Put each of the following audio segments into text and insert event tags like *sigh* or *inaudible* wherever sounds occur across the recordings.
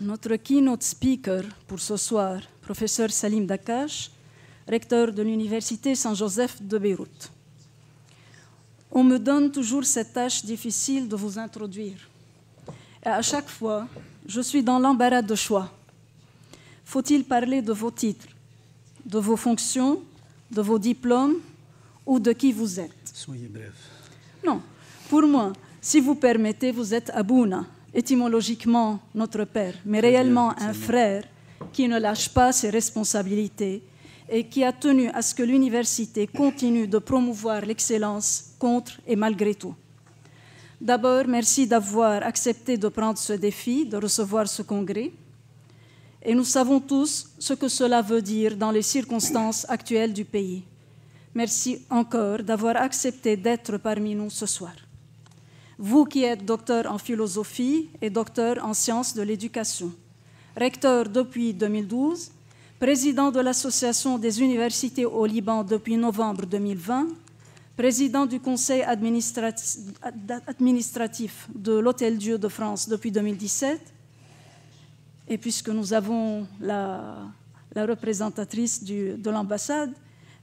notre keynote speaker pour ce soir, professeur Salim Dakash, recteur de l'Université Saint-Joseph de Beyrouth. On me donne toujours cette tâche difficile de vous introduire. Et à chaque fois, je suis dans l'embarras de choix. Faut-il parler de vos titres, de vos fonctions, de vos diplômes ou de qui vous êtes Soyez bref. Non, pour moi, si vous permettez, vous êtes Abouna, étymologiquement notre père, mais réellement un frère qui ne lâche pas ses responsabilités et qui a tenu à ce que l'université continue de promouvoir l'excellence contre et malgré tout. D'abord, merci d'avoir accepté de prendre ce défi, de recevoir ce congrès. Et nous savons tous ce que cela veut dire dans les circonstances actuelles du pays. Merci encore d'avoir accepté d'être parmi nous ce soir vous qui êtes docteur en philosophie et docteur en sciences de l'éducation, recteur depuis 2012, président de l'Association des universités au Liban depuis novembre 2020, président du conseil administratif de l'Hôtel Dieu de France depuis 2017, et puisque nous avons la, représentatrice du, de l'ambassade,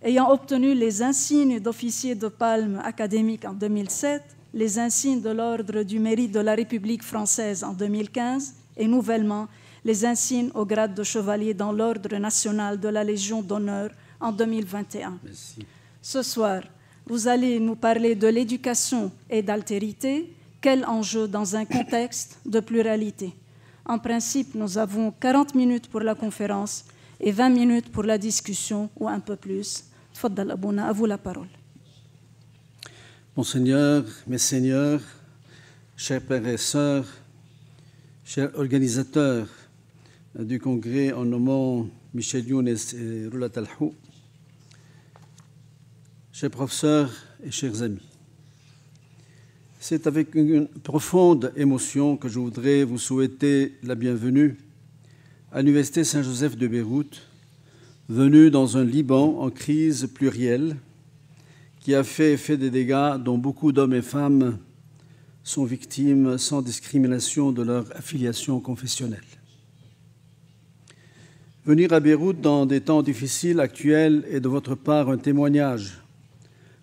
ayant obtenu les insignes d'officier de palme académique en 2007, les insignes de l'Ordre du Mérite de la République française en 2015 et nouvellement les insignes au grade de chevalier dans l'Ordre national de la Légion d'honneur en 2021. Ce soir, vous allez nous parler de l'éducation et d'altérité. Quel enjeu dans un contexte de pluralité En principe, nous avons 40 minutes pour la conférence et 20 minutes pour la discussion ou un peu plus. Tfadal Abouna, à vous la parole. Seigneur, mes seigneurs, chers pères et sœurs, chers organisateurs du congrès en nommant Michel Younes et Roulat Talhou, chers professeurs et chers amis. C'est avec une profonde émotion que je voudrais vous souhaiter la bienvenue à l'Université Saint-Joseph de Beyrouth, venue dans un Liban en crise plurielle qui a fait effet des dégâts dont beaucoup d'hommes et femmes sont victimes sans discrimination de leur affiliation confessionnelle. Venir à Beyrouth dans des temps difficiles actuels est de votre part un témoignage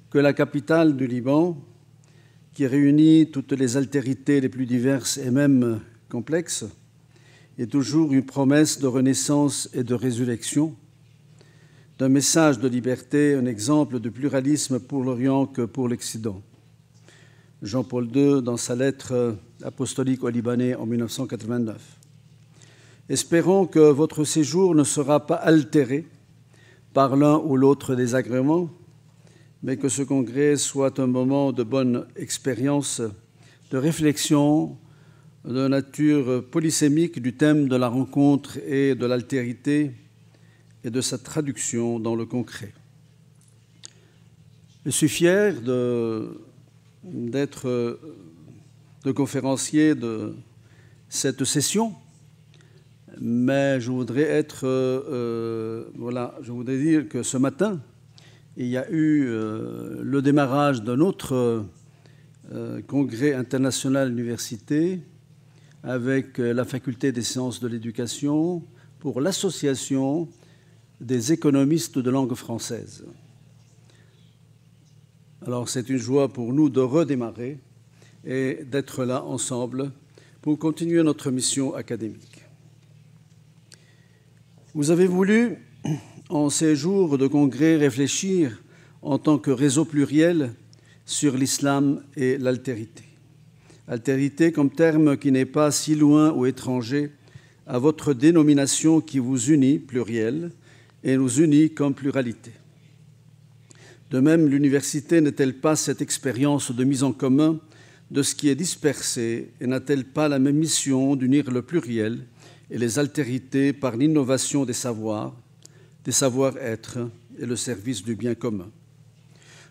que la capitale du Liban, qui réunit toutes les altérités les plus diverses et même complexes, est toujours une promesse de renaissance et de résurrection, un message de liberté, un exemple de pluralisme pour l'Orient que pour l'Occident. Jean-Paul II dans sa lettre apostolique au Libanais en 1989. Espérons que votre séjour ne sera pas altéré par l'un ou l'autre désagrément, mais que ce congrès soit un moment de bonne expérience, de réflexion de nature polysémique du thème de la rencontre et de l'altérité et de sa traduction dans le concret. Je suis fier d'être le conférencier de cette session, mais je voudrais être, euh, euh, voilà, je voudrais dire que ce matin, il y a eu euh, le démarrage d'un autre congrès international université avec la faculté des sciences de l'éducation pour l'association des économistes de langue française. Alors c'est une joie pour nous de redémarrer et d'être là ensemble pour continuer notre mission académique. Vous avez voulu, en ces jours de congrès, réfléchir en tant que réseau pluriel sur l'islam et l'altérité. Altérité comme terme qui n'est pas si loin ou étranger à votre dénomination qui vous unit, pluriel, et nous unit comme pluralité. De même, l'université n'est-elle pas cette expérience de mise en commun de ce qui est dispersé et n'a-t-elle pas la même mission d'unir le pluriel et les altérités par l'innovation des savoirs, des savoirs être et le service du bien commun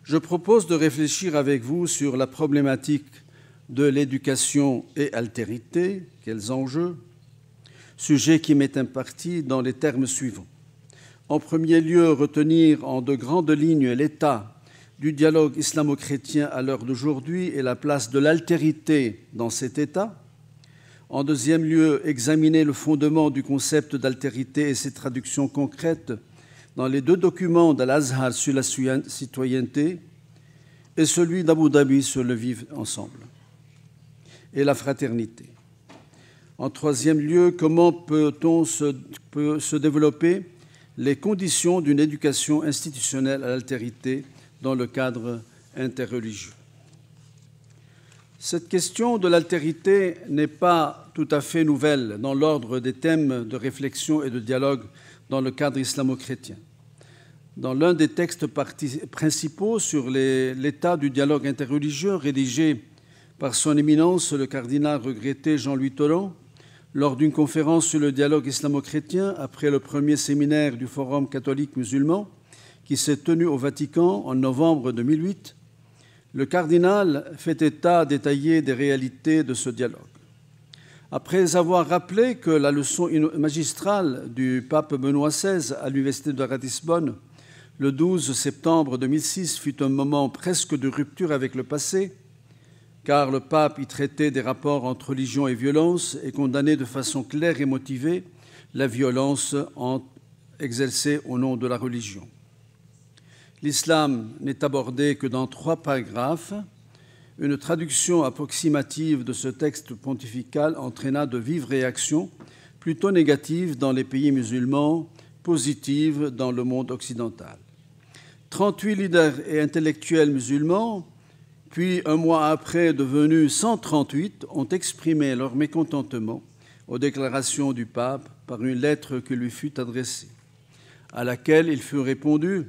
Je propose de réfléchir avec vous sur la problématique de l'éducation et altérité, quels enjeux, sujet qui m'est imparti dans les termes suivants en premier lieu retenir en de grandes lignes l'état du dialogue islamo-chrétien à l'heure d'aujourd'hui et la place de l'altérité dans cet état. En deuxième lieu, examiner le fondement du concept d'altérité et ses traductions concrètes dans les deux documents d'Al-Azhar sur la citoyenneté et celui d'Abu Dhabi sur le vivre ensemble et la fraternité. En troisième lieu, comment peut-on se, se développer les conditions d'une éducation institutionnelle à l'altérité dans le cadre interreligieux. Cette question de l'altérité n'est pas tout à fait nouvelle dans l'ordre des thèmes de réflexion et de dialogue dans le cadre islamo-chrétien. Dans l'un des textes principaux sur l'état du dialogue interreligieux rédigé par son éminence le cardinal regretté Jean-Louis Tolon, lors d'une conférence sur le dialogue islamo-chrétien après le premier séminaire du Forum catholique musulman qui s'est tenu au Vatican en novembre 2008, le cardinal fait état détaillé des réalités de ce dialogue. Après avoir rappelé que la leçon magistrale du pape Benoît XVI à l'université de Ratisbonne le 12 septembre 2006 fut un moment presque de rupture avec le passé, car le pape y traitait des rapports entre religion et violence et condamnait de façon claire et motivée la violence exercée au nom de la religion. L'islam n'est abordé que dans trois paragraphes. Une traduction approximative de ce texte pontifical entraîna de vives réactions, plutôt négatives dans les pays musulmans, positives dans le monde occidental. 38 leaders et intellectuels musulmans puis un mois après devenus 138, ont exprimé leur mécontentement aux déclarations du pape par une lettre qui lui fut adressée, à laquelle il fut répondu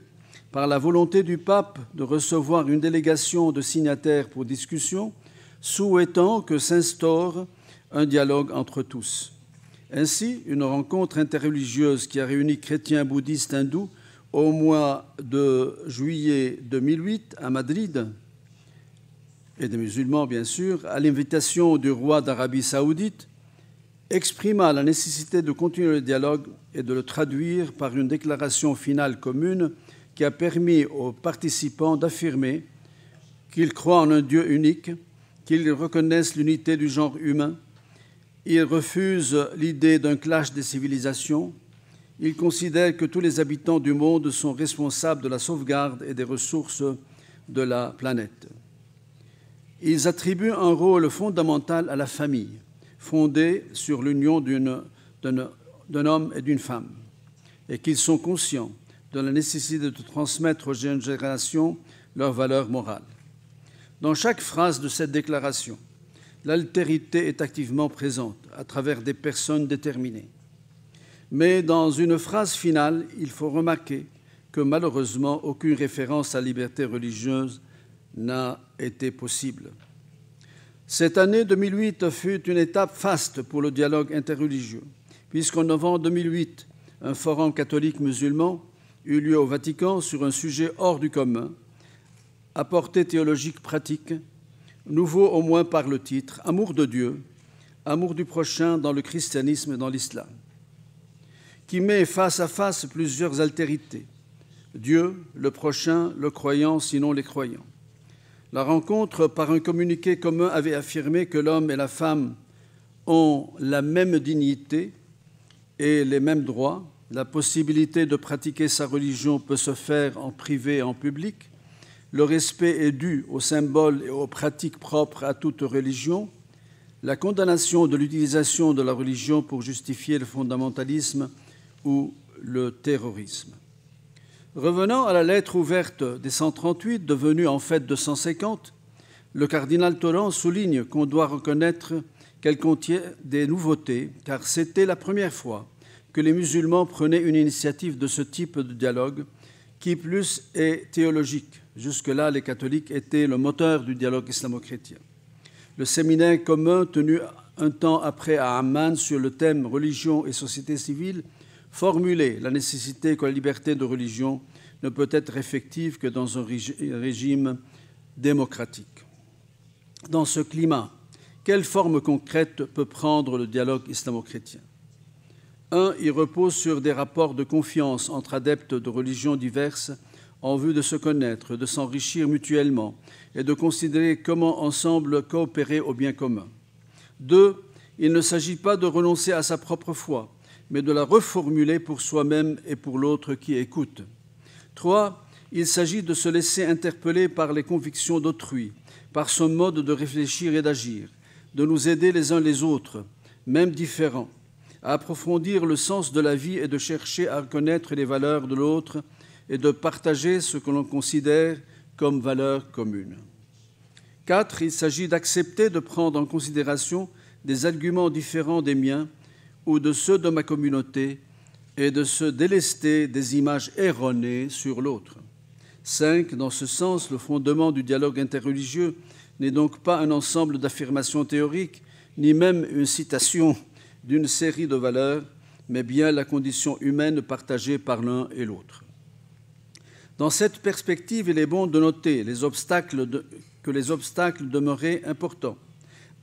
par la volonté du pape de recevoir une délégation de signataires pour discussion, souhaitant que s'instaure un dialogue entre tous. Ainsi, une rencontre interreligieuse qui a réuni chrétiens, bouddhistes, hindous au mois de juillet 2008 à Madrid et des musulmans bien sûr, à l'invitation du roi d'Arabie saoudite, exprima la nécessité de continuer le dialogue et de le traduire par une déclaration finale commune qui a permis aux participants d'affirmer qu'ils croient en un Dieu unique, qu'ils reconnaissent l'unité du genre humain, ils refusent l'idée d'un clash des civilisations, ils considèrent que tous les habitants du monde sont responsables de la sauvegarde et des ressources de la planète. Ils attribuent un rôle fondamental à la famille, fondée sur l'union d'un homme et d'une femme, et qu'ils sont conscients de la nécessité de transmettre aux jeunes générations leurs valeurs morales. Dans chaque phrase de cette déclaration, l'altérité est activement présente à travers des personnes déterminées. Mais dans une phrase finale, il faut remarquer que malheureusement aucune référence à la liberté religieuse n'a été possible. Cette année 2008 fut une étape faste pour le dialogue interreligieux, puisqu'en novembre 2008, un forum catholique musulman eut lieu au Vatican sur un sujet hors du commun, à portée théologique pratique, nouveau au moins par le titre Amour de Dieu, amour du prochain dans le christianisme et dans l'islam, qui met face à face plusieurs altérités Dieu, le prochain, le croyant, sinon les croyants. La rencontre, par un communiqué commun, avait affirmé que l'homme et la femme ont la même dignité et les mêmes droits. La possibilité de pratiquer sa religion peut se faire en privé et en public. Le respect est dû aux symboles et aux pratiques propres à toute religion. La condamnation de l'utilisation de la religion pour justifier le fondamentalisme ou le terrorisme. Revenant à la lettre ouverte des 138, devenue en fait 250, le cardinal Torrent souligne qu'on doit reconnaître qu'elle contient des nouveautés, car c'était la première fois que les musulmans prenaient une initiative de ce type de dialogue, qui plus est théologique. Jusque-là, les catholiques étaient le moteur du dialogue islamo-chrétien. Le séminaire commun tenu un temps après à Amman sur le thème religion et société civile formuler la nécessité que la liberté de religion ne peut être effective que dans un régime démocratique. Dans ce climat, quelle forme concrète peut prendre le dialogue islamo-chrétien Un, il repose sur des rapports de confiance entre adeptes de religions diverses en vue de se connaître, de s'enrichir mutuellement et de considérer comment ensemble coopérer au bien commun. Deux, il ne s'agit pas de renoncer à sa propre foi, mais de la reformuler pour soi-même et pour l'autre qui écoute. 3 il s'agit de se laisser interpeller par les convictions d'autrui, par son mode de réfléchir et d'agir, de nous aider les uns les autres, même différents, à approfondir le sens de la vie et de chercher à reconnaître les valeurs de l'autre et de partager ce que l'on considère comme valeur commune. 4 il s'agit d'accepter de prendre en considération des arguments différents des miens ou de ceux de ma communauté et de se délester des images erronées sur l'autre. 5. Dans ce sens, le fondement du dialogue interreligieux n'est donc pas un ensemble d'affirmations théoriques, ni même une citation d'une série de valeurs, mais bien la condition humaine partagée par l'un et l'autre. Dans cette perspective, il est bon de noter les obstacles que les obstacles demeuraient importants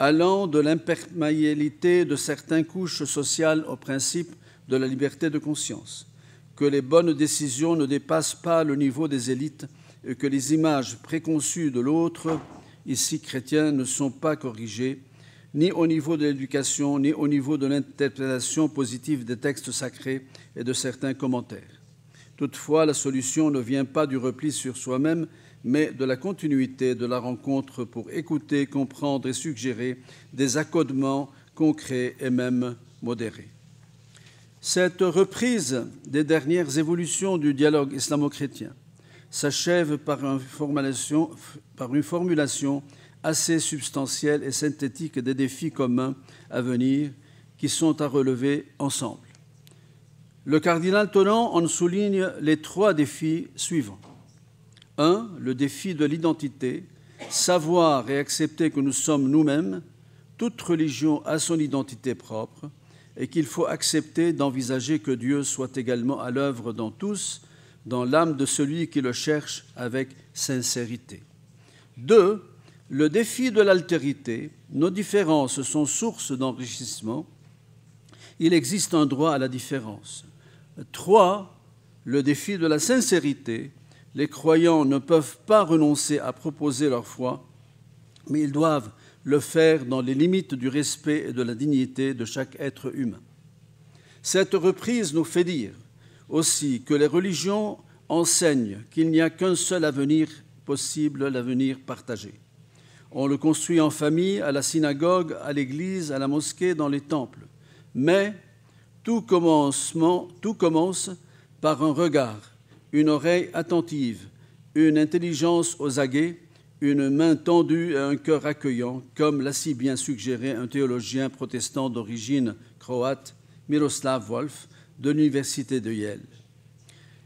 allant de l'imperméabilité de certaines couches sociales au principe de la liberté de conscience, que les bonnes décisions ne dépassent pas le niveau des élites et que les images préconçues de l'autre, ici chrétien, ne sont pas corrigées, ni au niveau de l'éducation, ni au niveau de l'interprétation positive des textes sacrés et de certains commentaires. Toutefois, la solution ne vient pas du repli sur soi-même, mais de la continuité de la rencontre pour écouter, comprendre et suggérer des accodements concrets et même modérés. Cette reprise des dernières évolutions du dialogue islamo-chrétien s'achève par une formulation assez substantielle et synthétique des défis communs à venir qui sont à relever ensemble. Le cardinal Tonant en souligne les trois défis suivants. Un, le défi de l'identité, savoir et accepter que nous sommes nous-mêmes, toute religion a son identité propre, et qu'il faut accepter d'envisager que Dieu soit également à l'œuvre dans tous, dans l'âme de celui qui le cherche avec sincérité. Deux, le défi de l'altérité, nos différences sont source d'enrichissement, il existe un droit à la différence. 3. le défi de la sincérité. Les croyants ne peuvent pas renoncer à proposer leur foi, mais ils doivent le faire dans les limites du respect et de la dignité de chaque être humain. Cette reprise nous fait dire aussi que les religions enseignent qu'il n'y a qu'un seul avenir possible, l'avenir partagé. On le construit en famille, à la synagogue, à l'église, à la mosquée, dans les temples. Mais tout, commencement, tout commence par un regard, une oreille attentive, une intelligence aux aguets, une main tendue et un cœur accueillant, comme l'a si bien suggéré un théologien protestant d'origine croate, Miroslav Wolf, de l'Université de Yale.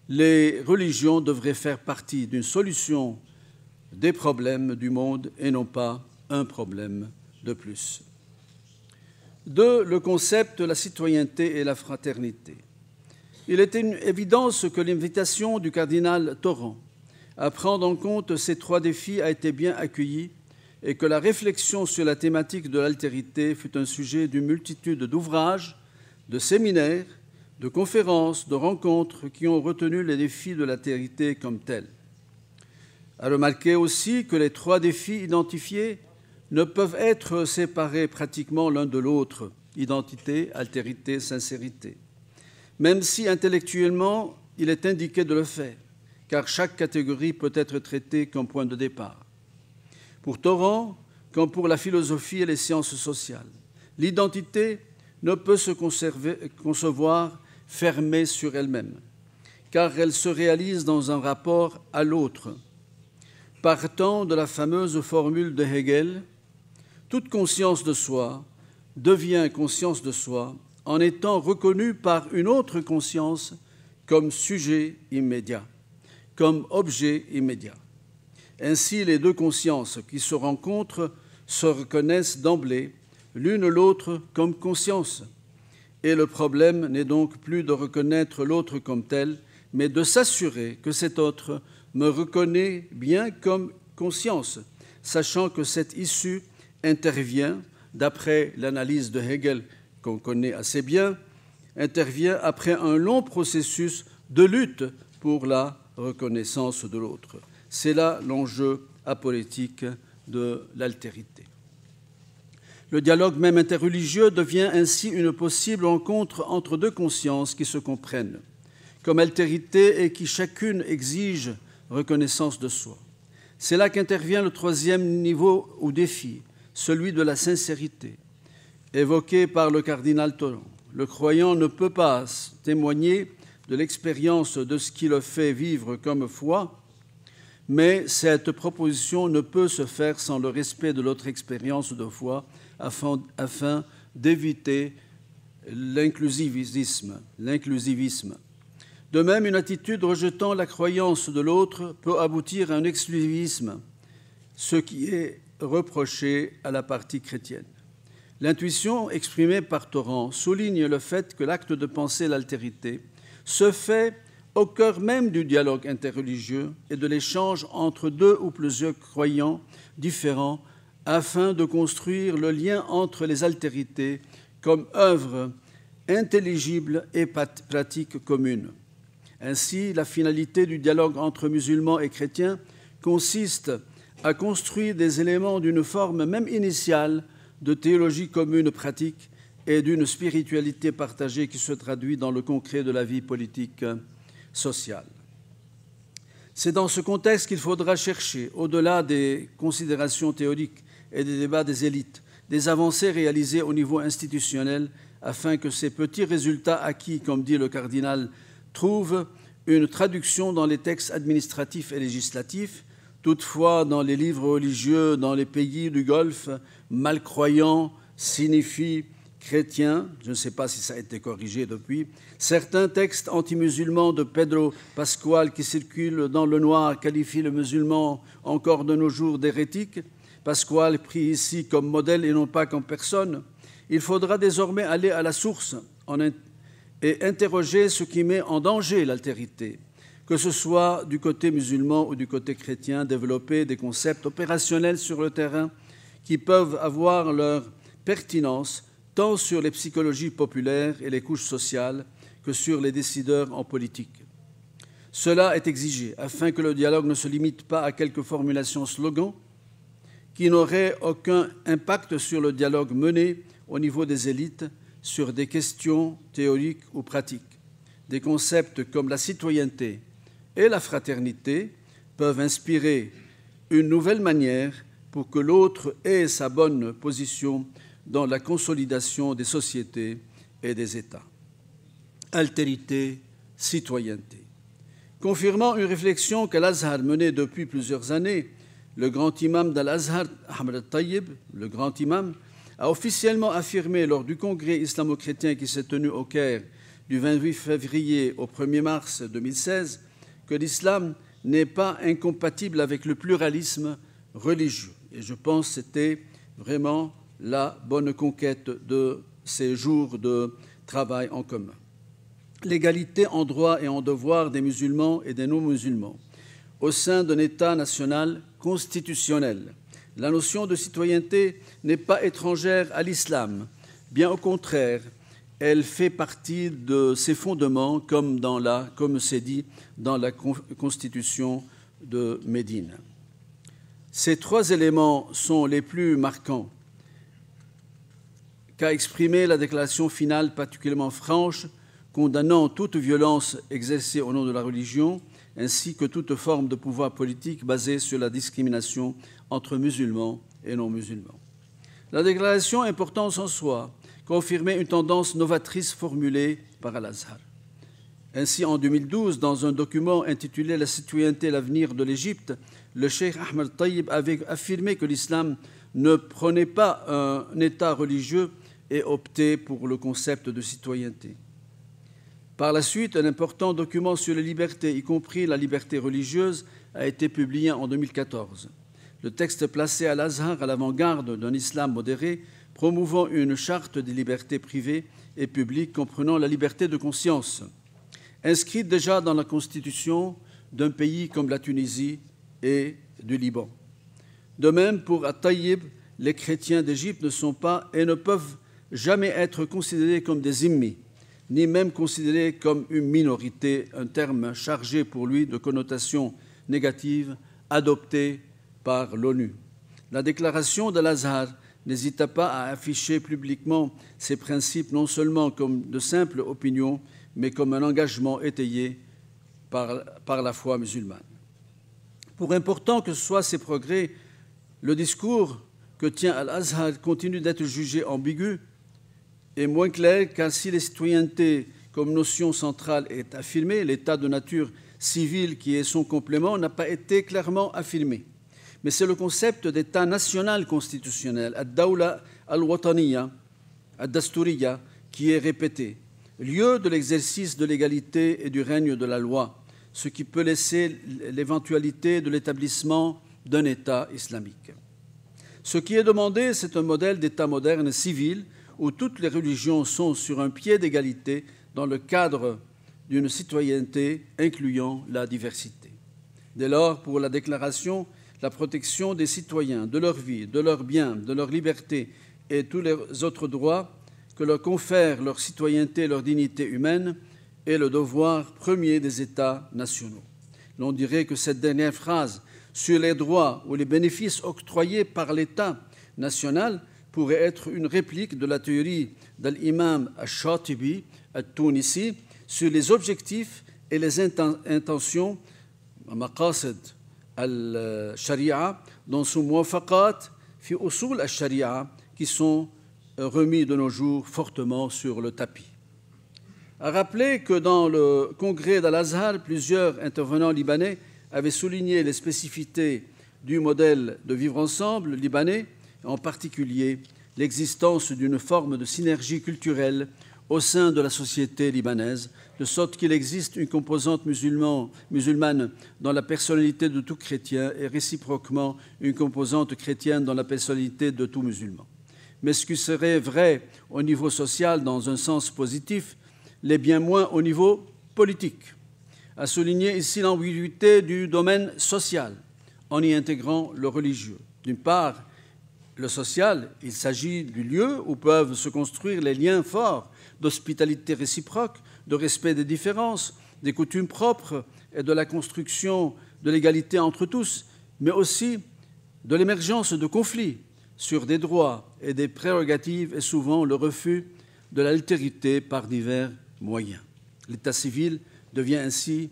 Les religions devraient faire partie d'une solution des problèmes du monde et non pas un problème de plus. Deux, le concept de la citoyenneté et la fraternité. Il était une évidence que l'invitation du cardinal Torrent à prendre en compte ces trois défis a été bien accueillie et que la réflexion sur la thématique de l'altérité fut un sujet d'une multitude d'ouvrages, de séminaires, de conférences, de rencontres qui ont retenu les défis de l'altérité comme tels. À remarquer aussi que les trois défis identifiés ne peuvent être séparés pratiquement l'un de l'autre, identité, altérité, sincérité, même si intellectuellement il est indiqué de le faire, car chaque catégorie peut être traitée comme point de départ. Pour Torrent, comme pour la philosophie et les sciences sociales, l'identité ne peut se conserver, concevoir fermée sur elle-même, car elle se réalise dans un rapport à l'autre. Partant de la fameuse formule de Hegel, toute conscience de soi devient conscience de soi en étant reconnue par une autre conscience comme sujet immédiat, comme objet immédiat. Ainsi, les deux consciences qui se rencontrent se reconnaissent d'emblée l'une l'autre comme conscience. Et le problème n'est donc plus de reconnaître l'autre comme tel, mais de s'assurer que cet autre me reconnaît bien comme conscience, sachant que cette issue intervient, d'après l'analyse de Hegel qu'on connaît assez bien, intervient après un long processus de lutte pour la reconnaissance de l'autre. C'est là l'enjeu apolitique de l'altérité. Le dialogue même interreligieux devient ainsi une possible rencontre entre deux consciences qui se comprennent, comme altérité et qui chacune exige reconnaissance de soi. C'est là qu'intervient le troisième niveau ou défi, celui de la sincérité, évoqué par le cardinal Tolon. Le croyant ne peut pas témoigner de l'expérience de ce qui le fait vivre comme foi, mais cette proposition ne peut se faire sans le respect de l'autre expérience de foi afin, afin d'éviter l'inclusivisme. De même, une attitude rejetant la croyance de l'autre peut aboutir à un exclusivisme, ce qui est reprochée à la partie chrétienne. L'intuition exprimée par Torrent souligne le fait que l'acte de penser l'altérité se fait au cœur même du dialogue interreligieux et de l'échange entre deux ou plusieurs croyants différents afin de construire le lien entre les altérités comme œuvre intelligible et pratique commune. Ainsi, la finalité du dialogue entre musulmans et chrétiens consiste a construit des éléments d'une forme même initiale de théologie commune pratique et d'une spiritualité partagée qui se traduit dans le concret de la vie politique euh, sociale. C'est dans ce contexte qu'il faudra chercher, au-delà des considérations théoriques et des débats des élites, des avancées réalisées au niveau institutionnel afin que ces petits résultats acquis, comme dit le cardinal, trouvent une traduction dans les textes administratifs et législatifs Toutefois, dans les livres religieux, dans les pays du Golfe, malcroyant signifie chrétien, je ne sais pas si ça a été corrigé depuis, certains textes anti-musulmans de Pedro Pascual qui circulent dans le noir qualifient le musulman encore de nos jours d'hérétique. Pascual pris ici comme modèle et non pas comme personne. Il faudra désormais aller à la source et interroger ce qui met en danger l'altérité que ce soit du côté musulman ou du côté chrétien, développer des concepts opérationnels sur le terrain qui peuvent avoir leur pertinence tant sur les psychologies populaires et les couches sociales que sur les décideurs en politique. Cela est exigé afin que le dialogue ne se limite pas à quelques formulations slogans qui n'auraient aucun impact sur le dialogue mené au niveau des élites sur des questions théoriques ou pratiques. Des concepts comme la citoyenneté, et la fraternité peuvent inspirer une nouvelle manière pour que l'autre ait sa bonne position dans la consolidation des sociétés et des États. Altérité, citoyenneté. Confirmant une réflexion qu'Al Azhar menait depuis plusieurs années, le grand imam d'Al-Azhar, Ahmed tayyib le grand imam, a officiellement affirmé lors du congrès islamo-chrétien qui s'est tenu au Caire du 28 février au 1er mars 2016 que l'islam n'est pas incompatible avec le pluralisme religieux. Et je pense que c'était vraiment la bonne conquête de ces jours de travail en commun. L'égalité en droit et en devoir des musulmans et des non-musulmans au sein d'un État national constitutionnel. La notion de citoyenneté n'est pas étrangère à l'islam. Bien au contraire, elle fait partie de ses fondements, comme, dans c'est dit dans la constitution de Médine. Ces trois éléments sont les plus marquants qu'a exprimé la déclaration finale particulièrement franche condamnant toute violence exercée au nom de la religion, ainsi que toute forme de pouvoir politique basée sur la discrimination entre musulmans et non-musulmans. La déclaration est importante en soi, confirmait une tendance novatrice formulée par Al-Azhar. Ainsi, en 2012, dans un document intitulé La citoyenneté et l'avenir de l'Égypte, le cheikh Ahmed Tayyib avait affirmé que l'islam ne prenait pas un État religieux et optait pour le concept de citoyenneté. Par la suite, un important document sur les libertés, y compris la liberté religieuse, a été publié en 2014 le texte placé à l'Azhar à l'avant-garde d'un islam modéré, promouvant une charte des libertés privées et publiques comprenant la liberté de conscience, inscrite déjà dans la constitution d'un pays comme la Tunisie et du Liban. De même, pour at les chrétiens d'Égypte ne sont pas et ne peuvent jamais être considérés comme des immis, ni même considérés comme une minorité, un terme chargé pour lui de connotations négatives, adoptées par l'ONU. La déclaration de azhar n'hésita pas à afficher publiquement ses principes non seulement comme de simples opinions, mais comme un engagement étayé par, par la foi musulmane. Pour important que soient ces progrès, le discours que tient Al-Azhar continue d'être jugé ambigu et moins clair, car si la citoyenneté comme notion centrale est affirmée, l'état de nature civile qui est son complément n'a pas été clairement affirmé mais c'est le concept d'État national constitutionnel, à dawla al-Wataniya, à dasturiya qui est répété, lieu de l'exercice de l'égalité et du règne de la loi, ce qui peut laisser l'éventualité de l'établissement d'un État islamique. Ce qui est demandé, c'est un modèle d'État moderne civil où toutes les religions sont sur un pied d'égalité dans le cadre d'une citoyenneté incluant la diversité. Dès lors, pour la déclaration la protection des citoyens, de leur vie, de leurs biens, de leur liberté et tous les autres droits que leur confèrent leur citoyenneté et leur dignité humaine est le devoir premier des États nationaux. L'on dirait que cette dernière phrase sur les droits ou les bénéfices octroyés par l'État national pourrait être une réplique de la théorie de l'imam Ash-Shatibi à Tunisie sur les objectifs et les intentions al-Sharia dans son موافقات fi اصول al-Sharia qui sont euh, remis de nos jours fortement sur le tapis. A rappeler que dans le congrès d'Al-Azhar, plusieurs intervenants libanais avaient souligné les spécificités du modèle de vivre ensemble libanais, en particulier l'existence d'une forme de synergie culturelle au sein de la société libanaise, de sorte qu'il existe une composante musulmane dans la personnalité de tout chrétien et réciproquement une composante chrétienne dans la personnalité de tout musulman. Mais ce qui serait vrai au niveau social dans un sens positif l'est bien moins au niveau politique. À souligner ici l'ambiguïté du domaine social en y intégrant le religieux. D'une part, le social, il s'agit du lieu où peuvent se construire les liens forts d'hospitalité réciproque de respect des différences, des coutumes propres et de la construction de l'égalité entre tous, mais aussi de l'émergence de conflits sur des droits et des prérogatives et souvent le refus de l'altérité par divers moyens. L'état civil devient ainsi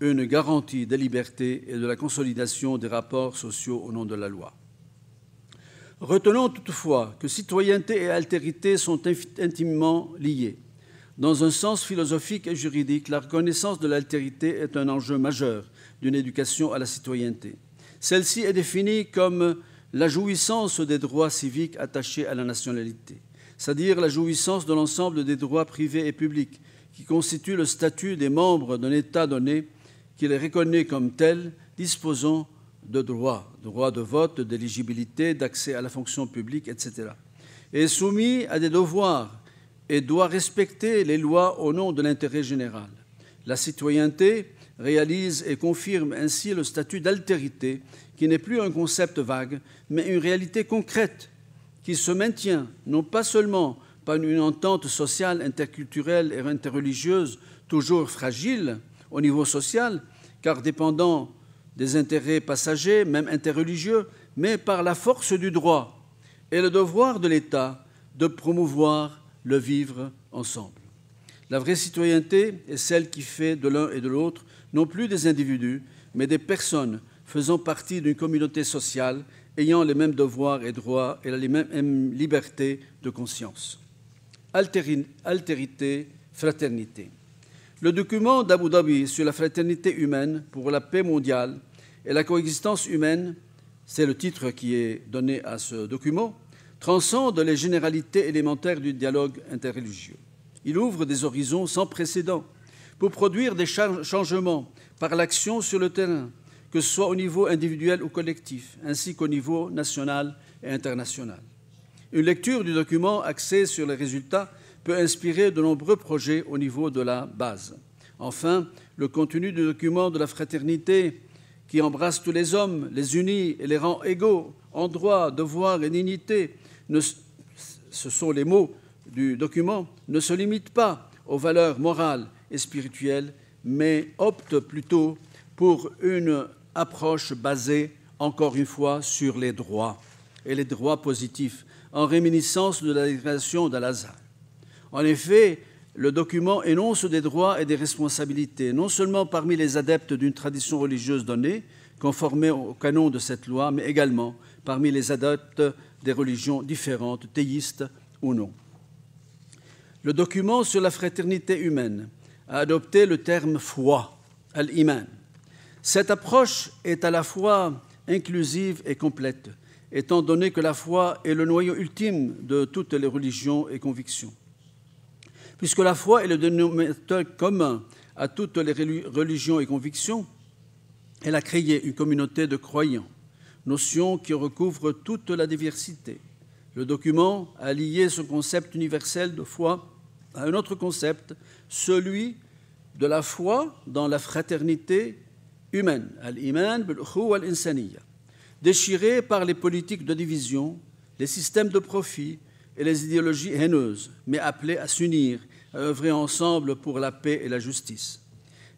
une garantie des libertés et de la consolidation des rapports sociaux au nom de la loi. Retenons toutefois que citoyenneté et altérité sont intimement liées. Dans un sens philosophique et juridique, la reconnaissance de l'altérité est un enjeu majeur d'une éducation à la citoyenneté. Celle-ci est définie comme la jouissance des droits civiques attachés à la nationalité, c'est-à-dire la jouissance de l'ensemble des droits privés et publics qui constituent le statut des membres d'un État donné qui les reconnaît comme tels, disposant de droits, droits de vote, d'éligibilité, d'accès à la fonction publique, etc. et soumis à des devoirs et doit respecter les lois au nom de l'intérêt général. La citoyenneté réalise et confirme ainsi le statut d'altérité, qui n'est plus un concept vague, mais une réalité concrète qui se maintient non pas seulement par une entente sociale, interculturelle et interreligieuse toujours fragile au niveau social, car dépendant des intérêts passagers, même interreligieux, mais par la force du droit et le devoir de l'État de promouvoir le vivre ensemble. La vraie citoyenneté est celle qui fait de l'un et de l'autre non plus des individus, mais des personnes faisant partie d'une communauté sociale, ayant les mêmes devoirs et droits et les mêmes libertés de conscience. altérité, fraternité. Le document d'Abu Dhabi sur la fraternité humaine pour la paix mondiale et la coexistence humaine, c'est le titre qui est donné à ce document, transcende les généralités élémentaires du dialogue interreligieux. Il ouvre des horizons sans précédent pour produire des changements par l'action sur le terrain, que ce soit au niveau individuel ou collectif, ainsi qu'au niveau national et international. Une lecture du document axée sur les résultats peut inspirer de nombreux projets au niveau de la base. Enfin, le contenu du document de la fraternité, qui embrasse tous les hommes, les unit et les rend égaux en droit, devoir et dignité, ce sont les mots du document, ne se limite pas aux valeurs morales et spirituelles, mais opte plutôt pour une approche basée, encore une fois, sur les droits et les droits positifs, en réminiscence de la déclaration dal En effet, le document énonce des droits et des responsabilités, non seulement parmi les adeptes d'une tradition religieuse donnée, conformée au canon de cette loi, mais également parmi les adeptes des religions différentes, théistes ou non. Le document sur la fraternité humaine a adopté le terme foi, al-iman. Cette approche est à la fois inclusive et complète, étant donné que la foi est le noyau ultime de toutes les religions et convictions. Puisque la foi est le dénominateur commun à toutes les religions et convictions, elle a créé une communauté de croyants notion qui recouvre toute la diversité. Le document a lié ce concept universel de foi à un autre concept, celui de la foi dans la fraternité humaine, al-iman bil al-insaniya, déchiré par les politiques de division, les systèmes de profit et les idéologies haineuses, mais appelé à s'unir, à œuvrer ensemble pour la paix et la justice.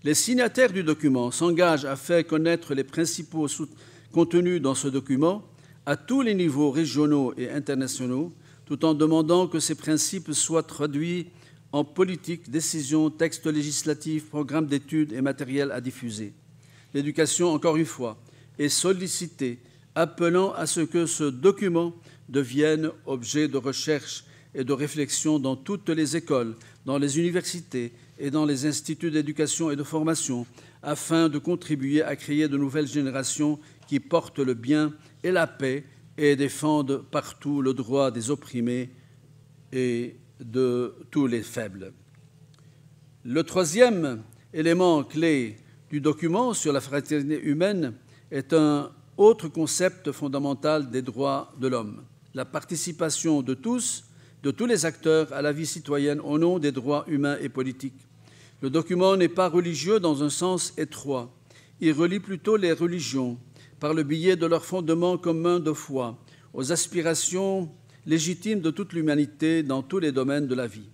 Les signataires du document s'engagent à faire connaître les principaux soutiens Contenu dans ce document à tous les niveaux régionaux et internationaux, tout en demandant que ces principes soient traduits en politique, décisions, textes législatifs, programmes d'études et matériel à diffuser. L'éducation, encore une fois, est sollicitée, appelant à ce que ce document devienne objet de recherche et de réflexion dans toutes les écoles, dans les universités et dans les instituts d'éducation et de formation, afin de contribuer à créer de nouvelles générations qui portent le bien et la paix et défendent partout le droit des opprimés et de tous les faibles. Le troisième élément clé du document sur la fraternité humaine est un autre concept fondamental des droits de l'homme, la participation de tous, de tous les acteurs à la vie citoyenne au nom des droits humains et politiques. Le document n'est pas religieux dans un sens étroit, il relie plutôt les religions, par le biais de leur fondement commun de foi, aux aspirations légitimes de toute l'humanité dans tous les domaines de la vie.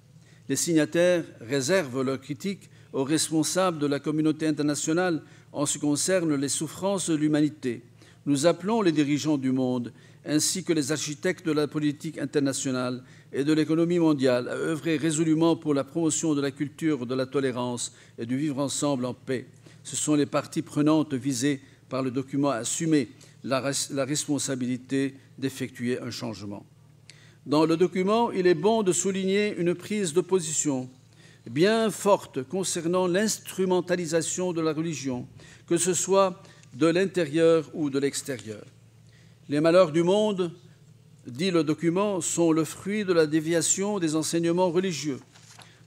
Les signataires réservent leurs critiques aux responsables de la communauté internationale en ce qui concerne les souffrances de l'humanité. Nous appelons les dirigeants du monde, ainsi que les architectes de la politique internationale et de l'économie mondiale, à œuvrer résolument pour la promotion de la culture de la tolérance et du vivre ensemble en paix. Ce sont les parties prenantes visées par le document assumer la, la responsabilité d'effectuer un changement. Dans le document, il est bon de souligner une prise de position bien forte concernant l'instrumentalisation de la religion, que ce soit de l'intérieur ou de l'extérieur. Les malheurs du monde, dit le document, sont le fruit de la déviation des enseignements religieux,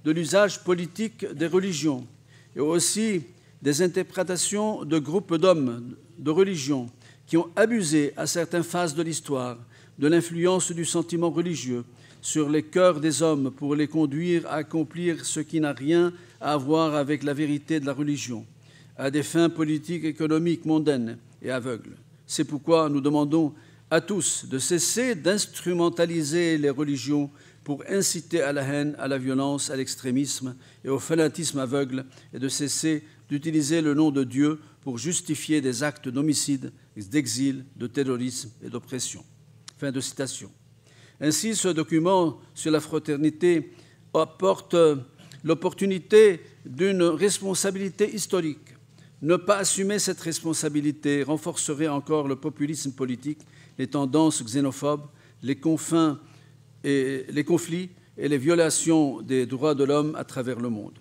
de l'usage politique des religions et aussi des interprétations de groupes d'hommes, de religions, qui ont abusé à certaines phases de l'histoire de l'influence du sentiment religieux sur les cœurs des hommes pour les conduire à accomplir ce qui n'a rien à voir avec la vérité de la religion, à des fins politiques, économiques, mondaines et aveugles. C'est pourquoi nous demandons à tous de cesser d'instrumentaliser les religions pour inciter à la haine, à la violence, à l'extrémisme et au fanatisme aveugle et de cesser d'utiliser le nom de Dieu pour justifier des actes d'homicide, d'exil, de terrorisme et d'oppression. Fin de citation. Ainsi, ce document sur la fraternité apporte l'opportunité d'une responsabilité historique. Ne pas assumer cette responsabilité renforcerait encore le populisme politique, les tendances xénophobes, les confins et les conflits et les violations des droits de l'homme à travers le monde.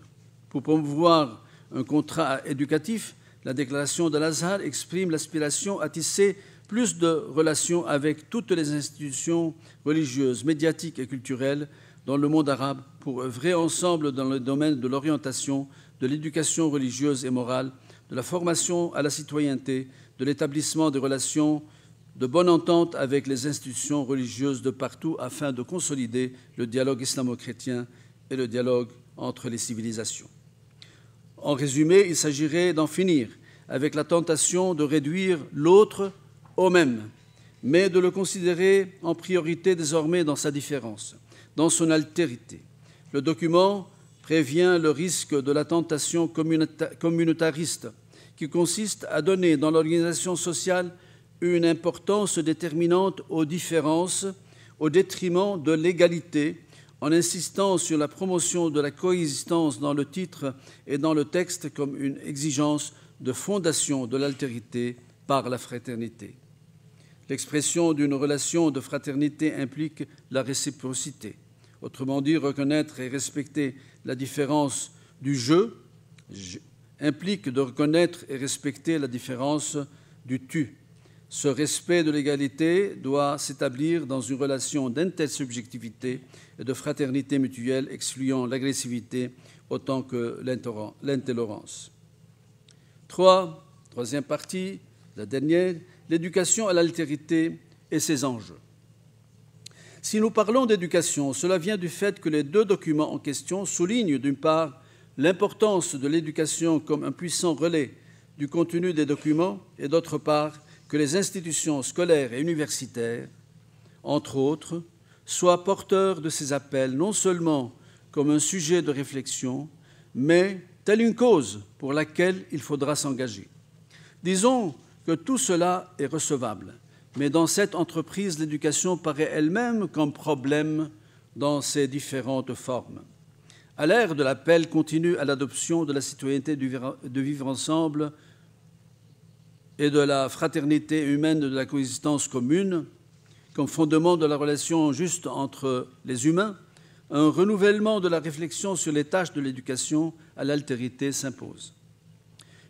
Pour promouvoir un contrat éducatif, la déclaration de l'Azhar exprime l'aspiration à tisser plus de relations avec toutes les institutions religieuses, médiatiques et culturelles dans le monde arabe pour œuvrer ensemble dans le domaine de l'orientation, de l'éducation religieuse et morale, de la formation à la citoyenneté, de l'établissement des relations de bonne entente avec les institutions religieuses de partout afin de consolider le dialogue islamo-chrétien et le dialogue entre les civilisations. En résumé, il s'agirait d'en finir avec la tentation de réduire l'autre au même, mais de le considérer en priorité désormais dans sa différence, dans son altérité. Le document prévient le risque de la tentation communautariste qui consiste à donner dans l'organisation sociale une importance déterminante aux différences au détriment de l'égalité en insistant sur la promotion de la coexistence dans le titre et dans le texte comme une exigence de fondation de l'altérité par la fraternité. L'expression d'une relation de fraternité implique la réciprocité, autrement dit reconnaître et respecter la différence du jeu implique de reconnaître et respecter la différence du tu ce respect de l'égalité doit s'établir dans une relation d'intersubjectivité et de fraternité mutuelle, excluant l'agressivité autant que l'intolérance. Trois, troisième partie, la dernière, l'éducation à l'altérité et ses enjeux. Si nous parlons d'éducation, cela vient du fait que les deux documents en question soulignent d'une part l'importance de l'éducation comme un puissant relais du contenu des documents et d'autre part que les institutions scolaires et universitaires, entre autres, soient porteurs de ces appels non seulement comme un sujet de réflexion, mais telle une cause pour laquelle il faudra s'engager. Disons que tout cela est recevable, mais dans cette entreprise, l'éducation paraît elle-même comme problème dans ses différentes formes. À l'ère de l'appel continu à l'adoption de la citoyenneté de vivre ensemble, et de la fraternité humaine de la coexistence commune, comme fondement de la relation juste entre les humains, un renouvellement de la réflexion sur les tâches de l'éducation à l'altérité s'impose.